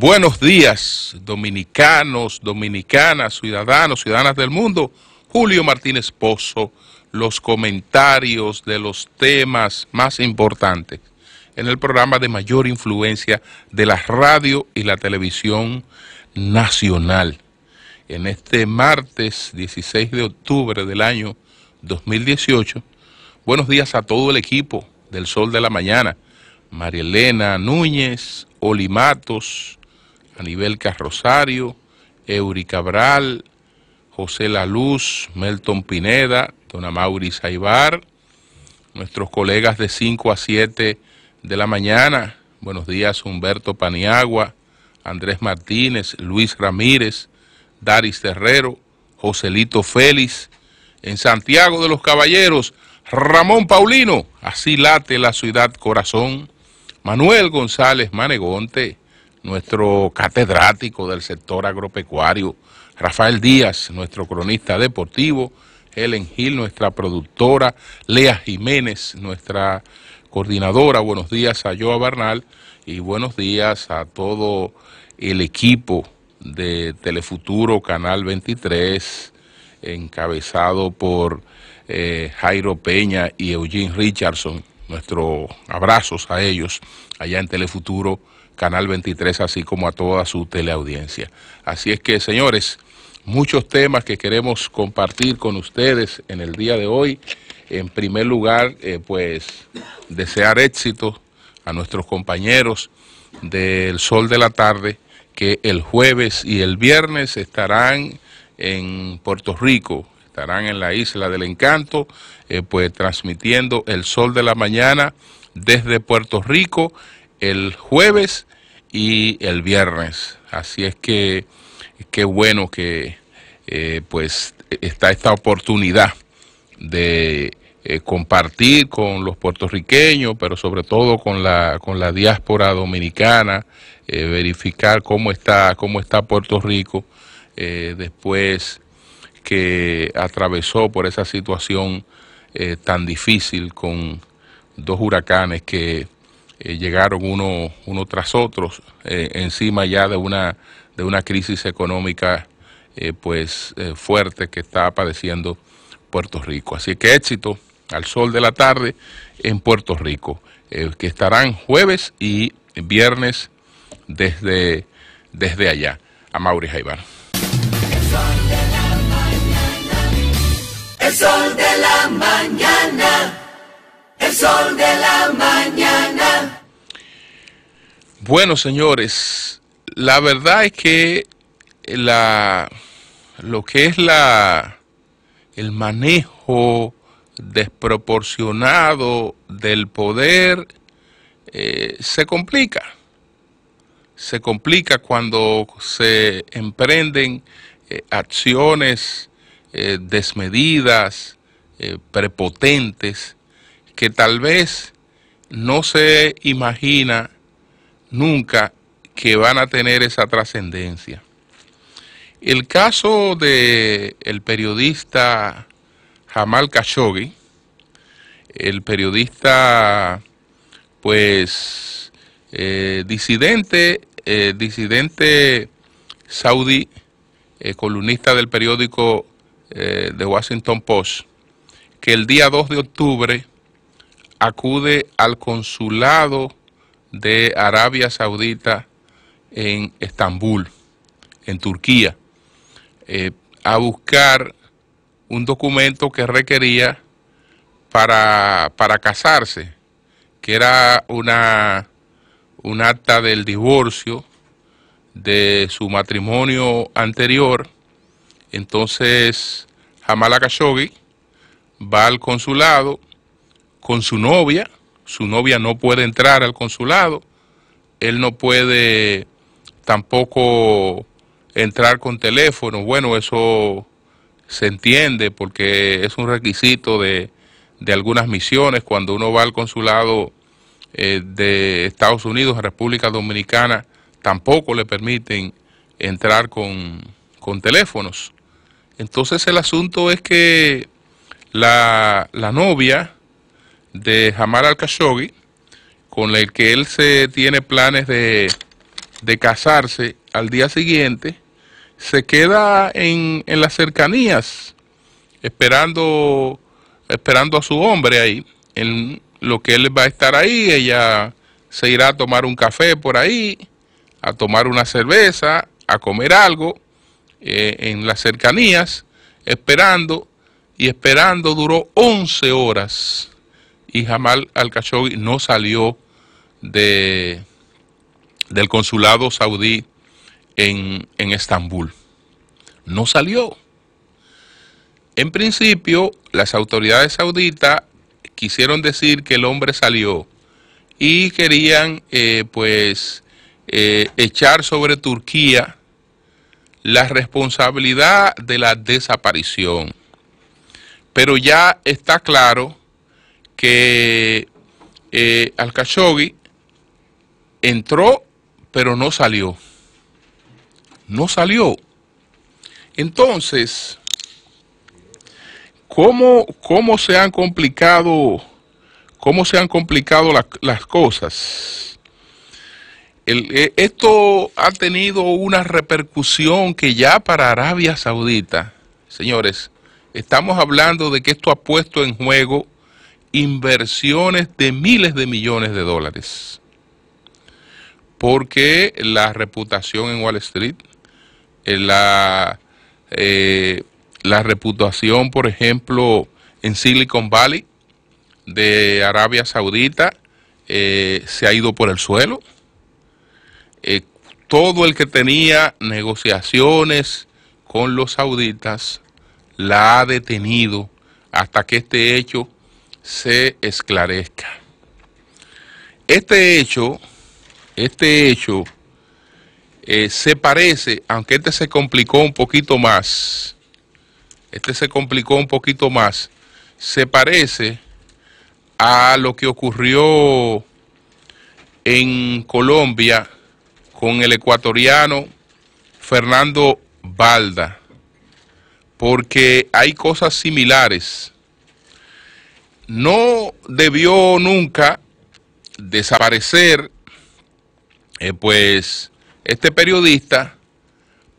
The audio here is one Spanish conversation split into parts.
Buenos días, dominicanos, dominicanas, ciudadanos, ciudadanas del mundo. Julio Martínez Pozo, los comentarios de los temas más importantes en el programa de mayor influencia de la radio y la televisión nacional. En este martes 16 de octubre del año 2018, buenos días a todo el equipo del Sol de la Mañana, María Elena Núñez, Olimatos, Anibel Carrosario, Eury Cabral, José La Luz, Melton Pineda, Dona Mauri Saibar, nuestros colegas de 5 a 7 de la mañana, buenos días Humberto Paniagua, Andrés Martínez, Luis Ramírez, Daris Terrero, Joselito Félix, en Santiago de los Caballeros, Ramón Paulino, así late la ciudad corazón, Manuel González Manegonte, nuestro catedrático del sector agropecuario, Rafael Díaz, nuestro cronista deportivo, Helen Gil, nuestra productora, Lea Jiménez, nuestra coordinadora. Buenos días a Joa Bernal y buenos días a todo el equipo de Telefuturo Canal 23, encabezado por eh, Jairo Peña y Eugene Richardson. Nuestros abrazos a ellos allá en Telefuturo Canal 23, así como a toda su teleaudiencia. Así es que, señores, muchos temas que queremos compartir con ustedes en el día de hoy. En primer lugar, eh, pues desear éxito a nuestros compañeros del Sol de la Tarde, que el jueves y el viernes estarán en Puerto Rico, estarán en la Isla del Encanto, eh, pues transmitiendo el Sol de la Mañana desde Puerto Rico el jueves y el viernes. Así es que qué bueno que eh, pues está esta oportunidad de eh, compartir con los puertorriqueños, pero sobre todo con la, con la diáspora dominicana, eh, verificar cómo está, cómo está Puerto Rico después que atravesó por esa situación tan difícil con dos huracanes que eh, llegaron uno, tras otro, eh, encima ya de una, de una crisis económica eh, pues fuerte que está padeciendo Puerto Rico. Así que éxito al sol de la tarde en Puerto Rico, que estarán jueves y viernes desde, desde allá. A Mauri Jaibar. El sol de la el sol de la mañana. Bueno, señores, la verdad es que la, lo que es la, el manejo desproporcionado del poder eh, se complica. Se complica cuando se emprenden eh, acciones eh, desmedidas, prepotentes, que tal vez no se imagina nunca que van a tener esa trascendencia. El caso de periodista Jamal Khashoggi, el periodista pues eh, disidente, eh, disidente saudí, eh, columnista del periódico The Washington Post, que el día 2 de octubre acude al consulado de Arabia Saudita en Estambul, en Turquía, eh, a buscar un documento que requería para, casarse, que era una, un acta del divorcio de su matrimonio anterior. Entonces, Jamal Khashoggi va al consulado, con su novia, su novia no puede entrar al consulado, él no puede tampoco entrar con teléfono, bueno, eso se entiende porque es un requisito de, algunas misiones cuando uno va al consulado eh, de Estados Unidos a República Dominicana, tampoco le permiten entrar con, teléfonos. Entonces el asunto es que la, la novia de Jamal al-Khashoggi, con el que él se tiene planes de, casarse al día siguiente, se queda en, las cercanías, esperando, esperando a su hombre ahí, en lo que él va a estar ahí, ella se irá a tomar un café por ahí, a tomar una cerveza, a comer algo, eh, en las cercanías, esperando, y esperando duró 11 horas y Jamal al-Khashoggi no salió de, del consulado saudí en, Estambul. No salió. En principio, las autoridades sauditas quisieron decir que el hombre salió y querían eh, pues eh, echar sobre Turquía la responsabilidad de la desaparición. Pero ya está claro que eh, al Khashoggi entró, pero no salió. No salió. Entonces, ¿cómo, cómo se han complicado, cómo se han complicado las cosas? Eh, esto ha tenido una repercusión que ya para Arabia Saudita, señores, estamos hablando de que esto ha puesto en juego inversiones de miles de millones de dólares. Porque la reputación en Wall Street, eh, la, eh, la reputación, por ejemplo, en Silicon Valley de Arabia Saudita, eh, se ha ido por el suelo. todo el que tenía negociaciones con los sauditas la ha detenido hasta que este hecho se esclarezca. Este hecho, este hecho eh, se parece, aunque este se complicó un poquito más, este se complicó un poquito más, se parece a lo que ocurrió en Colombia con el ecuatoriano Fernando Balda, porque hay cosas similares no debió nunca desaparecer, eh, pues, este periodista,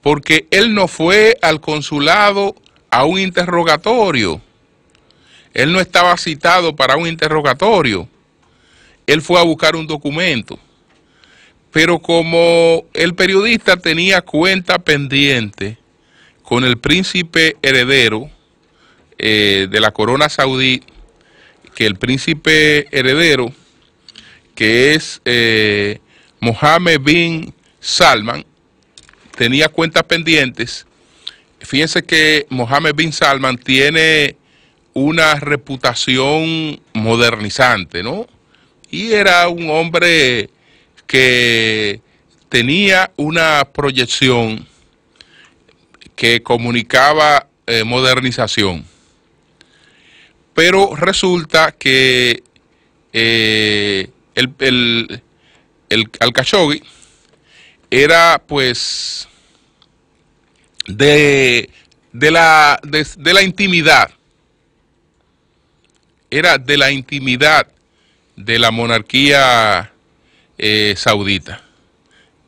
porque él no fue al consulado a un interrogatorio. Él no estaba citado para un interrogatorio. Él fue a buscar un documento. Pero como el periodista tenía cuenta pendiente con el príncipe heredero eh, de la corona saudí, que el príncipe heredero, que es eh, Mohammed bin Salman, tenía cuentas pendientes. Fíjense que Mohammed bin Salman tiene una reputación modernizante, ¿no? Y era un hombre que tenía una proyección que comunicaba eh, modernización pero resulta que eh, el, al Khashoggi era pues de, de, la, de, la intimidad, era de la intimidad de la monarquía eh, saudita.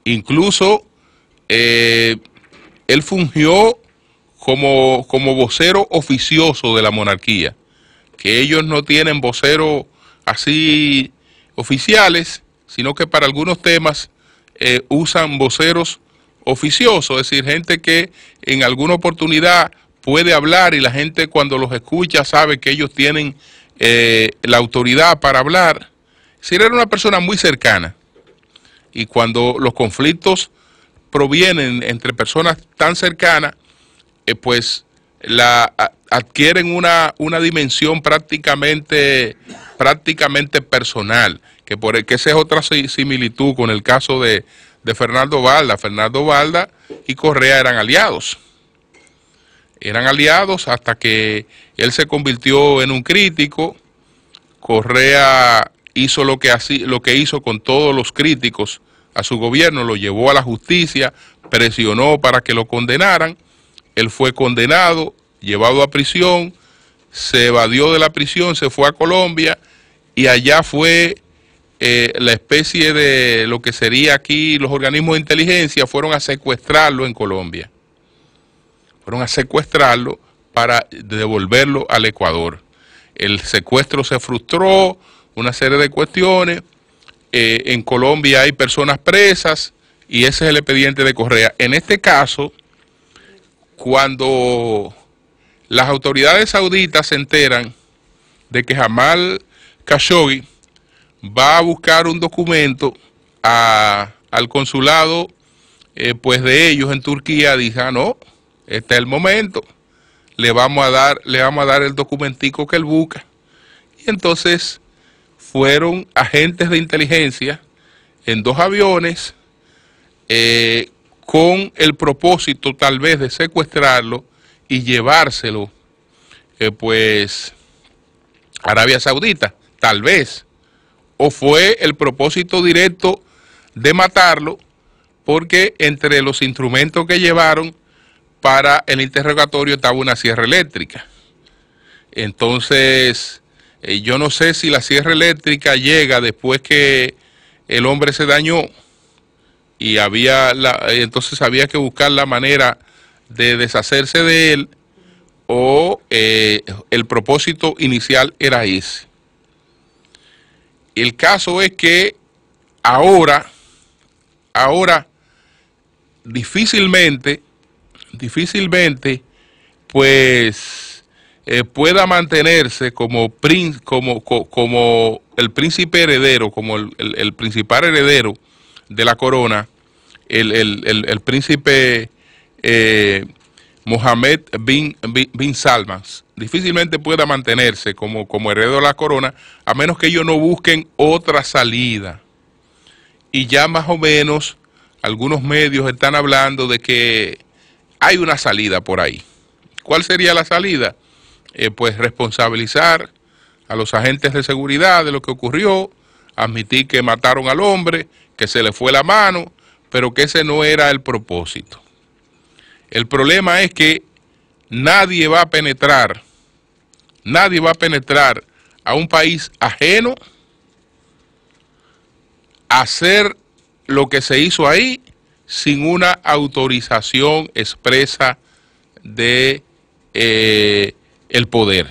Incluso eh, él fungió como vocero oficioso de la monarquía que ellos no tienen voceros así oficiales, sino que para algunos temas eh, usan voceros oficiosos, es decir, gente que en alguna oportunidad puede hablar y la gente cuando los escucha sabe que ellos tienen eh, la autoridad para hablar. Si era una persona muy cercana. Y cuando los conflictos provienen entre personas tan cercanas, eh, pues la, adquieren una, una dimensión prácticamente, prácticamente personal, que, por, que esa es otra similitud con el caso de, Fernando Valda. Fernando Valda y Correa eran aliados. Eran aliados hasta que él se convirtió en un crítico. Correa hizo lo que, así, lo que hizo con todos los críticos a su gobierno, lo llevó a la justicia, presionó para que lo condenaran él fue condenado, llevado a prisión, se evadió de la prisión, se fue a Colombia y allá fue eh, la especie de lo que sería aquí los organismos de inteligencia fueron a secuestrarlo en Colombia. Fueron a secuestrarlo para devolverlo al Ecuador. El secuestro se frustró, una serie de cuestiones. Eh, en Colombia hay personas presas y ese es el expediente de Correa. En este caso, cuando las autoridades sauditas se enteran de que Jamal Khashoggi va a buscar un documento al consulado eh, pues de ellos en Turquía, dice, ah, no, este es el momento, le vamos a dar, le vamos a dar el documentico que él busca. Y entonces fueron agentes de inteligencia en dos aviones eh, con el propósito tal vez de secuestrarlo y llevárselo, eh, pues, a Arabia Saudita, tal vez. O fue el propósito directo de matarlo, porque entre los instrumentos que llevaron para el interrogatorio estaba una sierra eléctrica. Entonces, eh, yo no sé si la sierra eléctrica llega después que el hombre se dañó y había eh, entonces había que buscar la manera de deshacerse de él o eh, el propósito inicial era ese. El caso es que ahora, ahora difícilmente, difícilmente, pues eh, pueda mantenerse como, como, como, el príncipe heredero, como el principal heredero de la corona, el, príncipe eh, Mohammed bin, bin, Salman difícilmente pueda mantenerse como, como heredero de la corona a menos que ellos no busquen otra salida. Y ya más o menos algunos medios están hablando de que hay una salida por ahí. ¿Cuál sería la salida? Eh, pues responsabilizar a los agentes de seguridad de lo que ocurrió, admitir que mataron al hombre, que se le fue la mano, pero que ese no era el propósito. El problema es que nadie va a penetrar, nadie va a penetrar a un país ajeno, a hacer lo que se hizo ahí sin una autorización expresa de eh, el poder.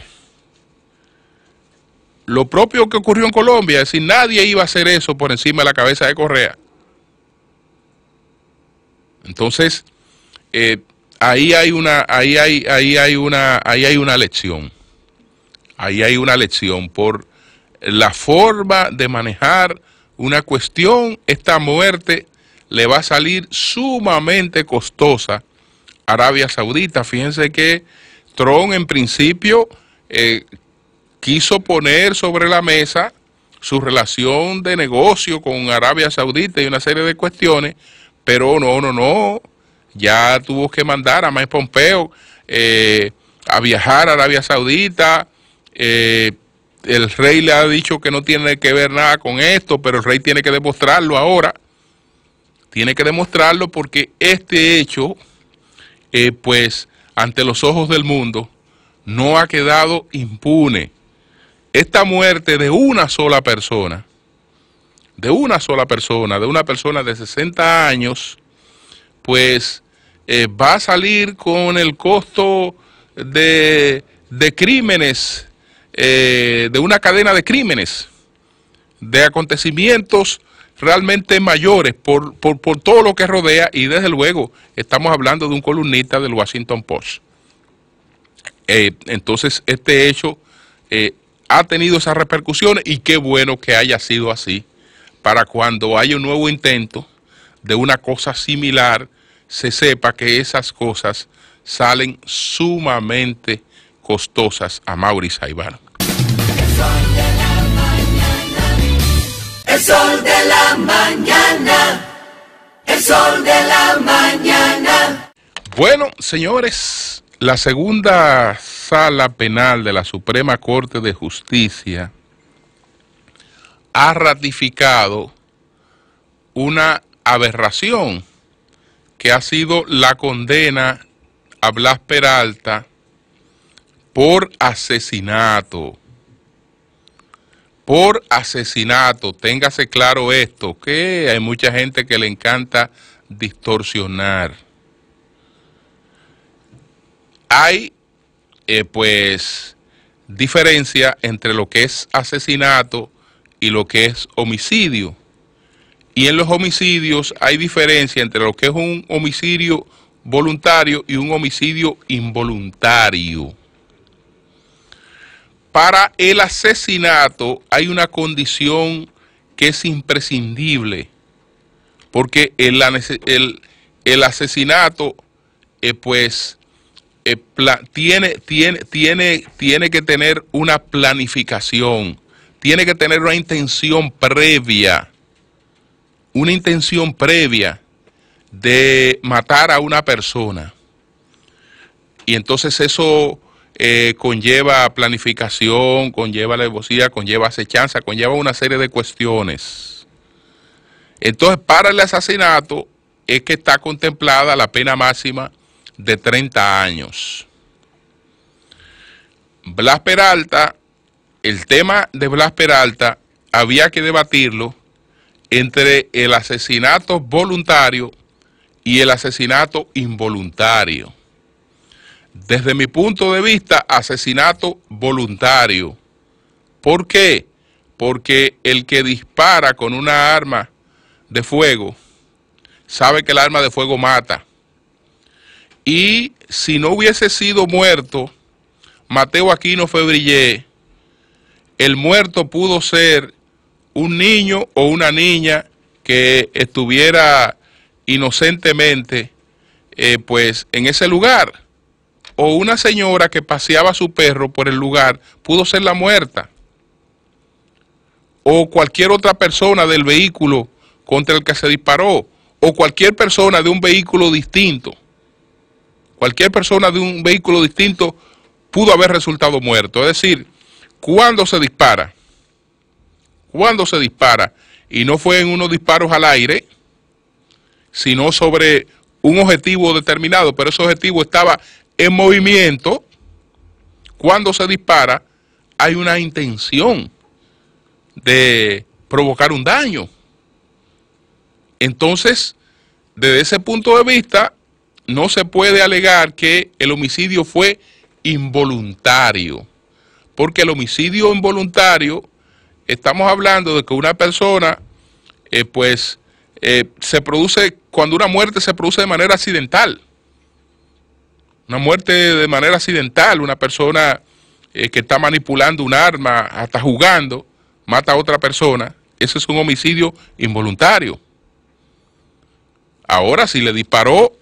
Lo propio que ocurrió en Colombia, es decir, nadie iba a hacer eso por encima de la cabeza de Correa. Entonces, eh, ahí hay una, ahí hay, ahí una, ahí hay una lección. Ahí hay una lección por la forma de manejar una cuestión. Esta muerte le va a salir sumamente costosa a Arabia Saudita. Fíjense que Trump en principio eh, quiso poner sobre la mesa su relación de negocio con Arabia Saudita y una serie de cuestiones pero no, no, no. Ya tuvo que mandar a Mike Pompeo eh, a viajar a Arabia Saudita. Eh, el rey le ha dicho que no tiene que ver nada con esto, pero el rey tiene que demostrarlo ahora. Tiene que demostrarlo porque este hecho, eh, pues, ante los ojos del mundo, no ha quedado impune. Esta muerte de una sola persona de una sola persona, de una persona de 60 años, pues eh, va a salir con el costo de, crímenes, eh, de una cadena de crímenes, de acontecimientos realmente mayores por, todo lo que rodea y desde luego estamos hablando de un columnista del Washington Post. Eh, entonces, este hecho ha tenido esas repercusiones y qué bueno que haya sido así para cuando haya un nuevo intento de una cosa similar, se sepa que esas cosas salen sumamente costosas a Mauri Saibán. El sol de la mañana. El sol de la mañana. Bueno, señores, la segunda sala penal de la Suprema Corte de Justicia ha ratificado una aberración que ha sido la condena a Blas Peralta por asesinato. Por asesinato, téngase claro esto, que hay mucha gente que le encanta distorsionar. Hay, eh, pues, diferencia entre lo que es asesinato y lo que es homicidio. Y en los homicidios hay diferencia entre lo que es un homicidio voluntario y un homicidio involuntario. Para el asesinato hay una condición que es imprescindible, porque el, el, asesinato, eh, pues, eh, tiene, tiene, tiene, tiene que tener una planificación tiene que tener una intención previa, una intención previa de matar a una persona. Y entonces eso eh, conlleva planificación, conlleva alevosía, conlleva acechanza, conlleva una serie de cuestiones. Entonces, para el asesinato es que está contemplada la pena máxima de 30 años. Blas Peralta el tema de Blas Peralta había que debatirlo entre el asesinato voluntario y el asesinato involuntario. Desde mi punto de vista, asesinato voluntario. ¿Por qué? Porque el que dispara con una arma de fuego sabe que el arma de fuego mata. Y si no hubiese sido muerto Mateo Aquino Febrillé, el muerto pudo ser un niño o una niña que estuviera inocentemente eh, pues en ese lugar o una señora que paseaba su perro por el lugar pudo ser la muerta o cualquier otra persona del vehículo contra el que se disparó o cualquier persona de un vehículo distinto cualquier persona de un vehículo distinto pudo haber resultado muerto es decir cuando se dispara, cuando se dispara, y no fue en unos disparos al aire, sino sobre un objetivo determinado, pero ese objetivo estaba en movimiento, cuando se dispara hay una intención de provocar un daño. Entonces, desde ese punto de vista, no se puede alegar que el homicidio fue involuntario. Porque el homicidio involuntario, estamos hablando de que una persona, eh, pues, eh, se produce, cuando una muerte se produce de manera accidental. Una muerte de manera accidental, una persona eh, que está manipulando un arma, hasta jugando, mata a otra persona. Ese es un homicidio involuntario. Ahora, si le disparó,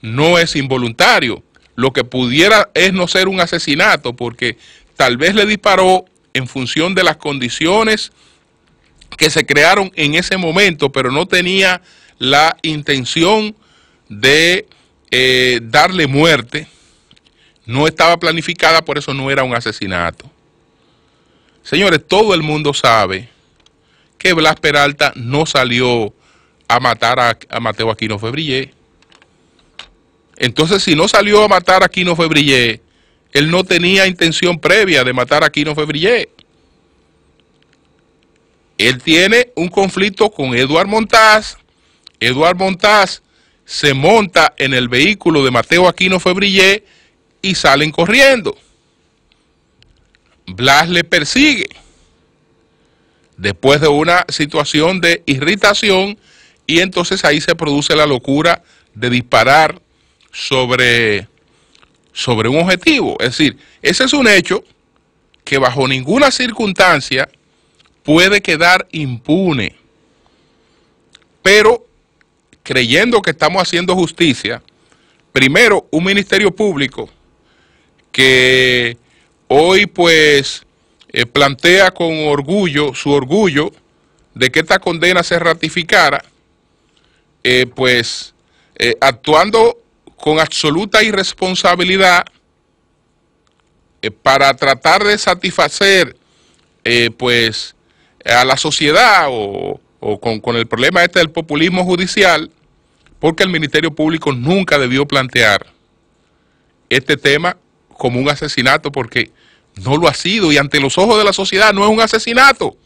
no es involuntario, lo que pudiera es no ser un asesinato, porque tal vez le disparó en función de las condiciones que se crearon en ese momento, pero no tenía la intención de eh, darle muerte. No estaba planificada, por eso no era un asesinato. Señores, todo el mundo sabe que Blas Peralta no salió a matar a, Mateo Aquino Febrillé. Entonces, si no salió a matar a Aquino Febrillé, él no tenía intención previa de matar a Aquino Febrillé. Él tiene un conflicto con Eduard Montaz. Eduard Montaz se monta en el vehículo de Mateo Aquino Febrillé y salen corriendo. Blas le persigue. Después de una situación de irritación, y entonces ahí se produce la locura de disparar sobre, sobre un objetivo. Es decir, ese es un hecho que bajo ninguna circunstancia puede quedar impune. Pero creyendo que estamos haciendo justicia, primero un ministerio público que hoy pues eh, plantea con orgullo su orgullo de que esta condena se ratificara, eh, pues eh, actuando con absoluta irresponsabilidad eh, para tratar de satisfacer eh, pues a la sociedad o, con, con, el problema este del populismo judicial, porque el Ministerio Público nunca debió plantear este tema como un asesinato, porque no lo ha sido y ante los ojos de la sociedad no es un asesinato,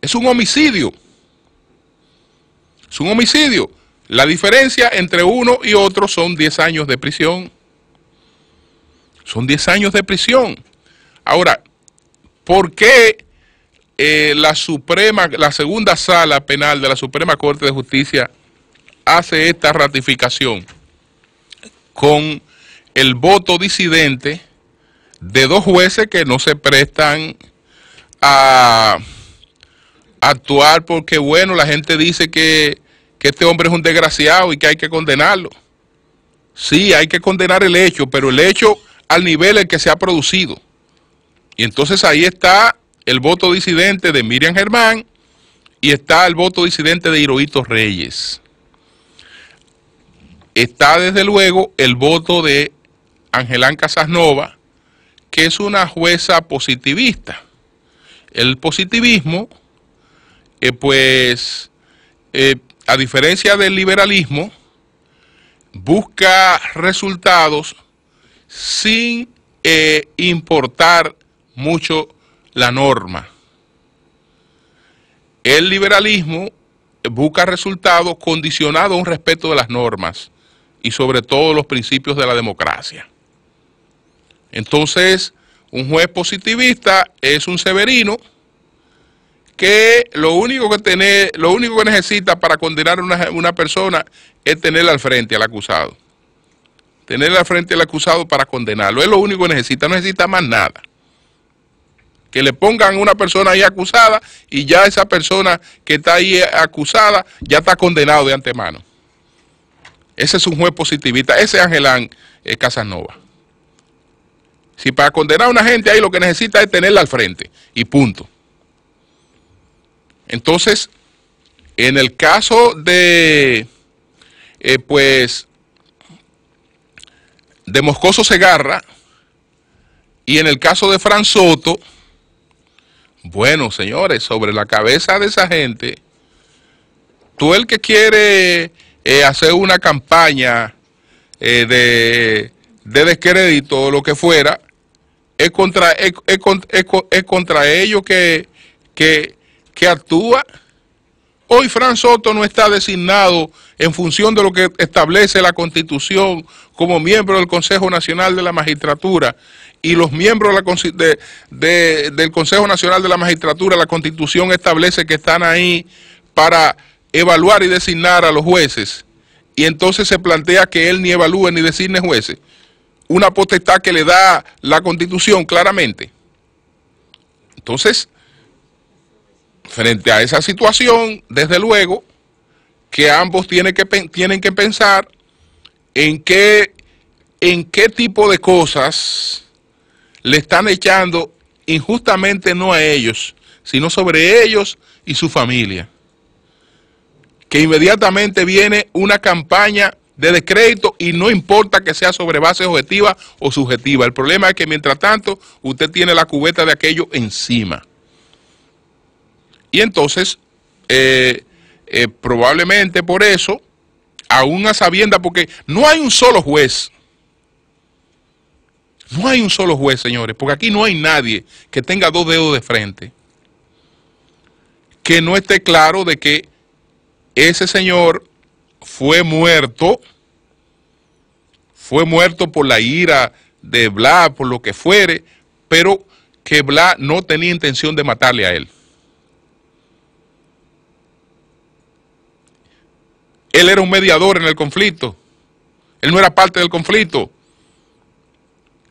es un homicidio, es un homicidio. La diferencia entre uno y otro son 10 años de prisión. Son 10 años de prisión. Ahora, ¿por qué eh, la Suprema, la segunda sala penal de la Suprema Corte de Justicia hace esta ratificación con el voto disidente de dos jueces que no se prestan a actuar porque, bueno, la gente dice que que este hombre es un desgraciado y que hay que condenarlo. Sí, hay que condenar el hecho, pero el hecho al nivel en que se ha producido. Y entonces ahí está el voto disidente de Miriam Germán y está el voto disidente de Hirohito Reyes. Está desde luego el voto de Angelán Casasnova, que es una jueza positivista. El positivismo, eh, pues, eh, a diferencia del liberalismo, busca resultados sin eh, importar mucho la norma. El liberalismo busca resultados condicionados a un respeto de las normas y sobre todo los principios de la democracia. Entonces, un juez positivista es un severino que lo único que lo único que necesita para condenar a una, persona es tenerla al frente al acusado. Tenerla al frente al acusado para condenarlo. Es lo único que necesita, no necesita más nada. Que le pongan a una persona ahí acusada y ya esa persona que está ahí acusada ya está condenado de antemano. Ese es un juez positivista, ese es Angelán eh, Casanova. Si para condenar a una gente ahí lo que necesita es tenerla al frente y punto. Entonces, en el caso de, eh, pues, de Moscoso Segarra y en el caso de Fran Soto, bueno, señores, sobre la cabeza de esa gente, tú el que quiere eh, hacer una campaña eh, de, de, descrédito o lo que fuera, es contra, contra ellos que, que, que actúa. Hoy Fran Soto no está designado en función de lo que establece la Constitución como miembro del Consejo Nacional de la Magistratura y los miembros del Consejo Nacional de la Magistratura, la Constitución establece que están ahí para evaluar y designar a los jueces. Y entonces se plantea que él ni evalúe ni designe jueces. Una potestad que le da la Constitución claramente. Entonces, frente a esa situación, desde luego, que ambos tienen que, tienen que pensar en qué, en qué tipo de cosas le están echando injustamente no a ellos, sino sobre ellos y su familia. Que inmediatamente viene una campaña de descrédito y no importa que sea sobre base objetiva o subjetiva. El problema es que mientras tanto usted tiene la cubeta de aquello encima. Y entonces, eh, eh, probablemente por eso, aún a sabienda, porque no hay un solo juez, no hay un solo juez, señores, porque aquí no hay nadie que tenga dos dedos de frente, que no esté claro de que ese señor fue muerto, fue muerto por la ira de Bla por lo que fuere, pero que Bla no tenía intención de matarle a él. Él era un mediador en el conflicto. Él no era parte del conflicto.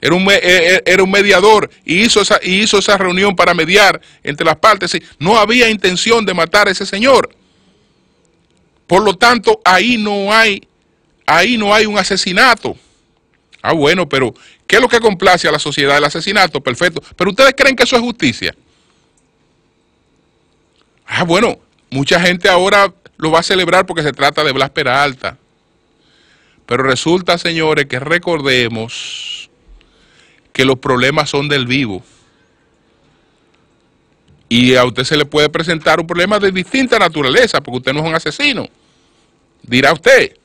Era un, e, e, mediador y hizo, esa, hizo esa reunión para mediar entre las partes. No había intención de matar a ese señor. Por lo tanto, ahí no hay, ahí no hay un asesinato. Ah, bueno, pero ¿qué es lo que complace a la sociedad? El asesinato, perfecto. Pero ustedes creen que eso es justicia. Ah, bueno, mucha gente ahora lo va a celebrar porque se trata de Blas alta, Pero resulta, señores, que recordemos que los problemas son del vivo. Y a usted se le puede presentar un problema de distinta naturaleza, porque usted no es un asesino, dirá usted.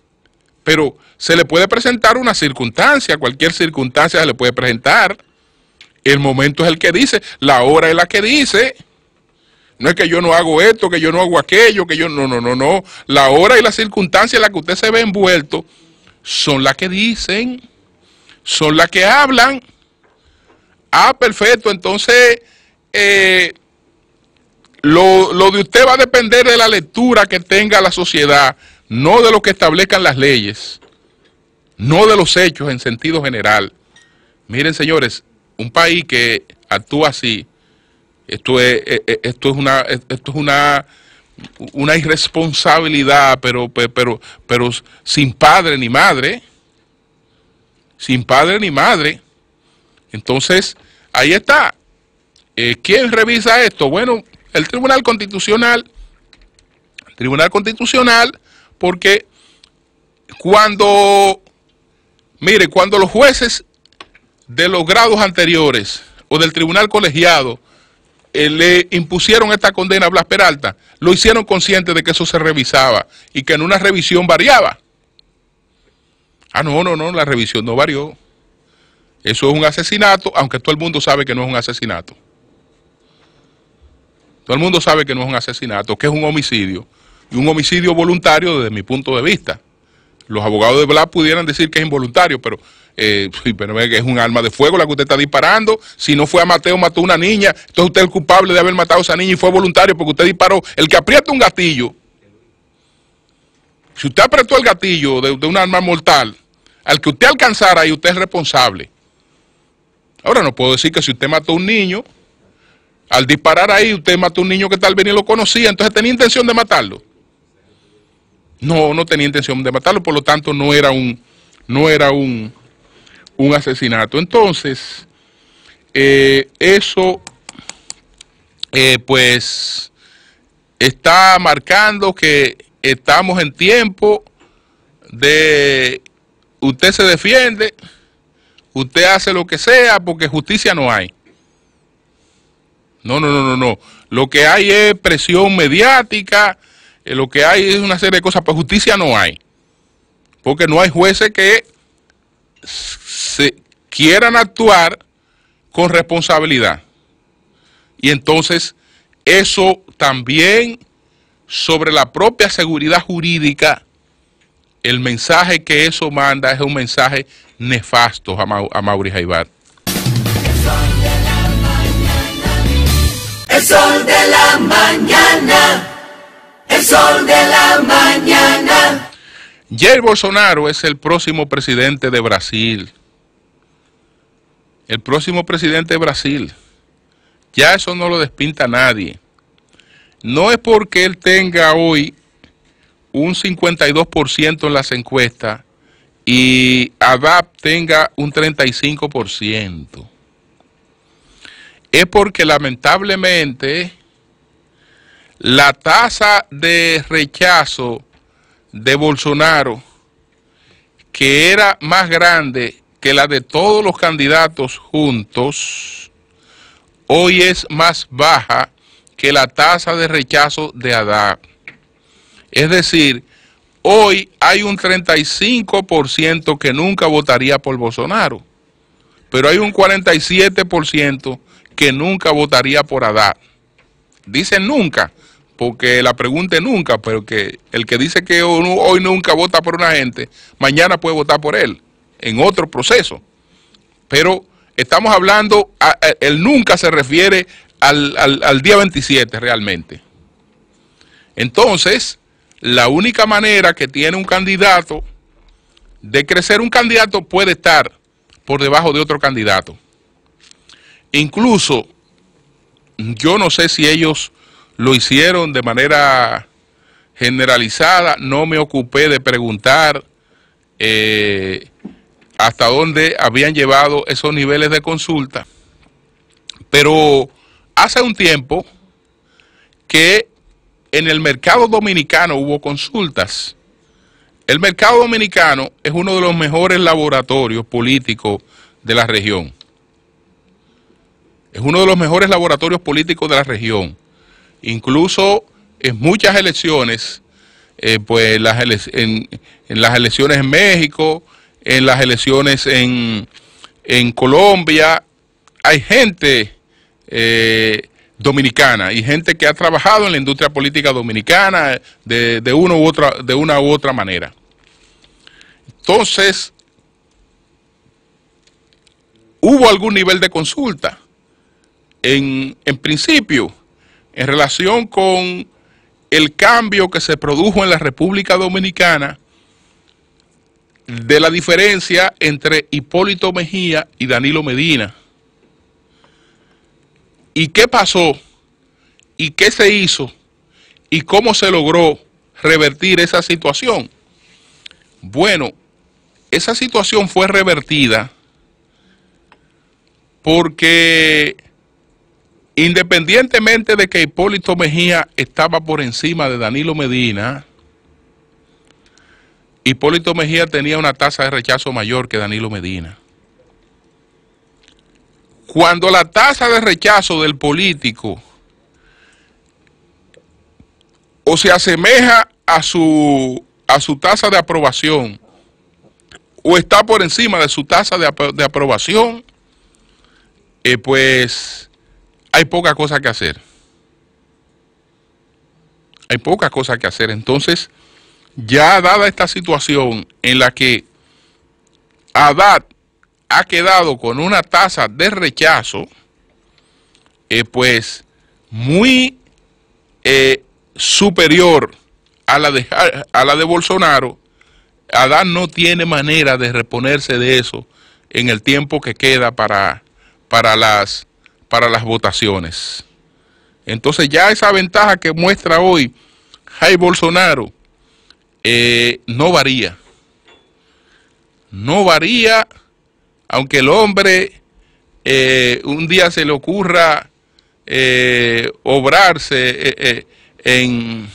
Pero se le puede presentar una circunstancia, cualquier circunstancia se le puede presentar. El momento es el que dice, la hora es la que dice. No es que yo no hago esto, que yo no hago aquello, que yo no, no, no, no. La hora y las circunstancias en las que usted se ve envuelto son las que dicen, son las que hablan. Ah, perfecto, entonces eh, lo, lo de usted va a depender de la lectura que tenga la sociedad, no de lo que establezcan las leyes, no de los hechos en sentido general. Miren, señores, un país que actúa así esto es, eh, eh, esto es una, eh, es una, irresponsabilidad, pero, pero, pero sin padre ni madre. Sin padre ni madre. Entonces, ahí está. ¿Quién revisa esto? Bueno, el Tribunal Constitucional. El Tribunal Constitucional, porque cuando, mire, cuando los jueces de los grados anteriores o del tribunal colegiado eh, le impusieron esta condena a Blas Peralta, lo hicieron consciente de que eso se revisaba y que en una revisión variaba. Ah, no, no, no, la revisión no varió. Eso es un asesinato, aunque todo el mundo sabe que no es un asesinato. Todo el mundo sabe que no es un asesinato, que es un homicidio. Y un homicidio voluntario desde mi punto de vista. Los abogados de Blas pudieran decir que es involuntario, pero eh, pero que es un arma de fuego la que usted está disparando. Si no fue a Mateo, mató a una niña. Entonces usted es el culpable de haber matado a esa niña y fue voluntario porque usted disparó. El que aprieta un gatillo, si usted apretó el gatillo de, un arma mortal, al que usted alcanzara y usted es responsable. Ahora no puedo decir que si usted mató a un niño, al disparar ahí usted mató a un niño que tal vez ni lo conocía, entonces tenía intención de matarlo. No, no tenía intención de matarlo, por lo tanto no era un, no era un, un asesinato. Entonces, eh, eso, eh, pues, está marcando que estamos en tiempo de, usted se defiende, usted hace lo que sea, porque justicia no hay. No, no, no, no, no. Lo que hay es presión mediática, eh, lo que hay es una serie de cosas, pero justicia no hay. Porque no hay jueces que se quieran actuar con responsabilidad. Y entonces eso también sobre la propia seguridad jurídica, el mensaje que eso manda es un mensaje nefasto a, Mauri Jaibar. sol de la mañana. El sol de la mañana. Jair Bolsonaro es el próximo presidente de Brasil. El próximo presidente de Brasil. Ya eso no lo despinta nadie. No es porque él tenga hoy un 52% en las encuestas y ADAP tenga un 35%. Es porque lamentablemente la tasa de rechazo de Bolsonaro, que era más grande que la de todos los candidatos juntos, hoy es más baja que la tasa de rechazo de Haddad. Es decir, hoy hay un 35% que nunca votaría por Bolsonaro, pero hay un 47% que nunca votaría por Haddad. Dicen nunca, porque la pregunta es nunca, pero que el que dice que hoy nunca vota por una gente, mañana puede votar por él en otro proceso. Pero estamos hablando, él nunca se refiere al, al día 27 realmente. Entonces, la única manera que tiene un candidato de crecer, un candidato puede estar por debajo de otro candidato. Incluso, yo no sé si ellos lo hicieron de manera generalizada, no me ocupé de preguntar eh, hasta dónde habían llevado esos niveles de consulta, pero hace un tiempo que en el mercado dominicano hubo consultas. El mercado dominicano es uno de los mejores laboratorios políticos de la región. Es uno de los mejores laboratorios políticos de la región. Incluso en muchas elecciones, eh, pues en, las elecciones en México, en las elecciones en, Colombia, hay gente eh, dominicana y gente que ha trabajado en la industria política dominicana de, uno u otra, de una u otra manera. Entonces, hubo algún nivel de consulta. En, en principio, en relación con el cambio que se produjo en la República Dominicana de la diferencia entre Hipólito Mejía y Danilo Medina. ¿Y qué pasó? ¿Y qué se hizo? ¿Y cómo se logró revertir esa situación? Bueno, esa situación fue revertida porque Independientemente de que Hipólito Mejía estaba por encima de Danilo Medina, Hipólito Mejía tenía una tasa de rechazo mayor que Danilo Medina. Cuando la tasa de rechazo del político o se asemeja a su, a su tasa de aprobación o está por encima de su tasa de, aprobación, eh, pues hay poca cosa que hacer. Hay poca cosa que hacer. Entonces, ya dada esta situación en la que Haddad ha quedado con una tasa de rechazo, eh, pues muy eh, superior a la, de, a la de Bolsonaro, Haddad no tiene manera de reponerse de eso en el tiempo que queda para, para las para las votaciones. Entonces ya esa ventaja que muestra hoy Jai Bolsonaro eh, no varía. No varía, aunque el hombre eh, un día se le ocurra eh, obrarse en,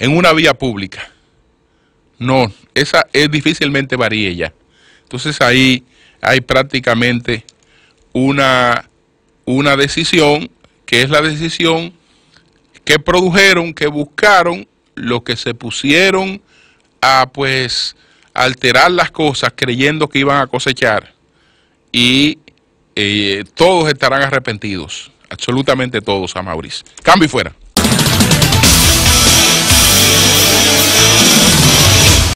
en una vía pública. No, esa es difícilmente varía ya. Entonces ahí hay prácticamente una una decisión que es la decisión que produjeron, que buscaron, lo que se pusieron a pues alterar las cosas creyendo que iban a cosechar y eh, todos estarán arrepentidos, absolutamente todos a Mauricio. Cambio y fuera.